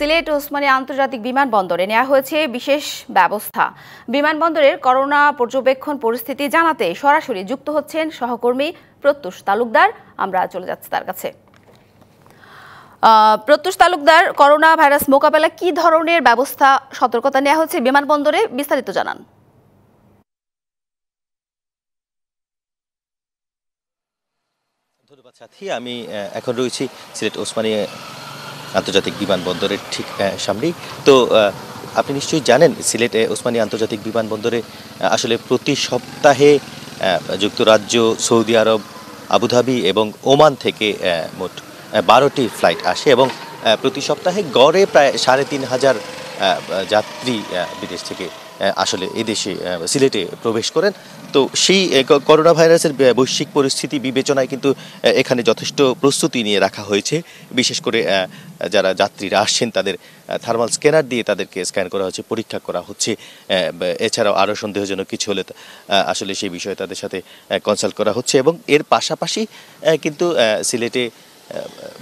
সিলেট ওসমানী আন্তর্জাতিক বিমানবন্দরে নেওয়া হয়েছে বিশেষ ব্যবস্থা বিমানবন্দরের করোনা পর্যবেক্ষণ পরিস্থিতি জানাতে সরাসরি যুক্ত হচ্ছেন সহকর্মী প্রত্যুষ তালুকদার আমরা চলে যাচ্ছি তার কাছে প্রত্যুষ তালুকদার করোনা ভাইরাস মোকাবেলা কি ধরনের ব্যবস্থা সতর্কতা নেওয়া হচ্ছে বিমানবন্দরে বিস্তারিত জানান আমি এখন রয়েছি সিলেট ওসমানী আন্তর্জাতিক বিমানবন্দরের ঠিক সামনেই তো আপনি নিশ্চয়ই জানেন সিলেটে ওসমানী আন্তর্জাতিক বিমানবন্দরে আসলে প্রতি সপ্তাহে যুক্তরাজ্য সৌদি আরব আবুধাবি এবং ওমান থেকে মোট বারোটি ফ্লাইট আসে এবং প্রতি সপ্তাহে গড়ে প্রায় সাড়ে তিন হাজার যাত্রী বিদেশ থেকে আসলে এদেশে সিলেটে প্রবেশ করেন তো সেই করোনা ভাইরাসের বৈশ্বিক পরিস্থিতি বিবেচনায় কিন্তু এখানে যথেষ্ট প্রস্তুতি নিয়ে রাখা হয়েছে বিশেষ করে যারা যাত্রীরা আসছেন তাদের থার্মাল স্ক্যানার দিয়ে তাদেরকে স্ক্যান করা হচ্ছে পরীক্ষা করা হচ্ছে এছাড়াও আরও সন্দেহজনক কিছু হলে আসলে সেই বিষয়ে তাদের সাথে কনসাল্ট করা হচ্ছে এবং এর পাশাপাশি কিন্তু সিলেটে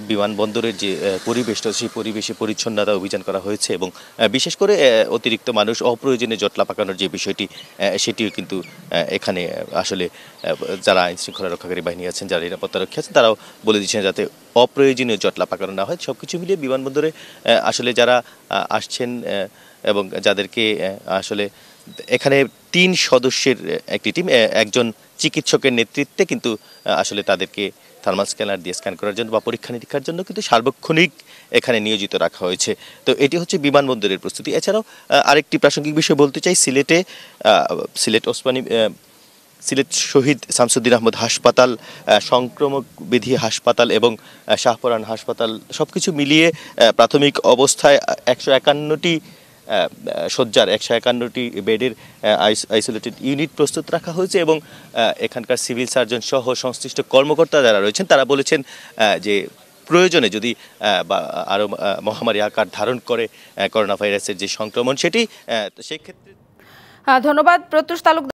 বিমানবন্দরের যে পরিবেশটা সেই পরিবেশে পরিচ্ছন্নতা অভিযান করা হয়েছে এবং বিশেষ করে অতিরিক্ত মানুষ অপ্রয়োজনে জটলা পাকানোর যে বিষয়টি সেটিও কিন্তু এখানে আসলে যারা আইন শৃঙ্খলা রক্ষাকারী বাহিনী আছেন যারা নিরাপত্তা রক্ষী আছেন তারাও বলে দিচ্ছেন যাতে অপ্রয়োজনীয় জটলা পাকানো না হয় সব কিছু মিলিয়ে বিমানবন্দরে আসলে যারা আসছেন এবং যাদেরকে আসলে এখানে তিন সদস্যের একটি টিম একজন চিকিৎসকের নেতৃত্বে কিন্তু আসলে তাদেরকে থার্মাল স্ক্যানার দিয়ে স্ক্যান করার জন্য বা পরীক্ষা নিরীক্ষার জন্য কিন্তু সার্বক্ষণিক এখানে নিয়োজিত রাখা হয়েছে তো এটি হচ্ছে বিমানবন্দরের প্রস্তুতি এছাড়াও আরেকটি প্রাসঙ্গিক বিষয় বলতে চাই সিলেটে সিলেট ওসমানী সিলেট শহীদ শামসুদ্দিন আহমদ হাসপাতাল সংক্রমক বিধি হাসপাতাল এবং শাহপরান হাসপাতাল সব কিছু মিলিয়ে প্রাথমিক অবস্থায় একশো একান্নটি শয্যার একশো একান্নটি বেডের আইসোলেটেড ইউনিট প্রস্তুত রাখা হয়েছে এবং এখানকার সিভিল সার্জন সহ সংশ্লিষ্ট কর্মকর্তা যারা রয়েছেন তারা বলেছেন যে প্রয়োজনে যদি আরও মহামারী আকার ধারণ করে করোনা ভাইরাসের যে সংক্রমণ সেটি সেক্ষেত্রে ধন্যবাদ প্রত্যুষ তালুক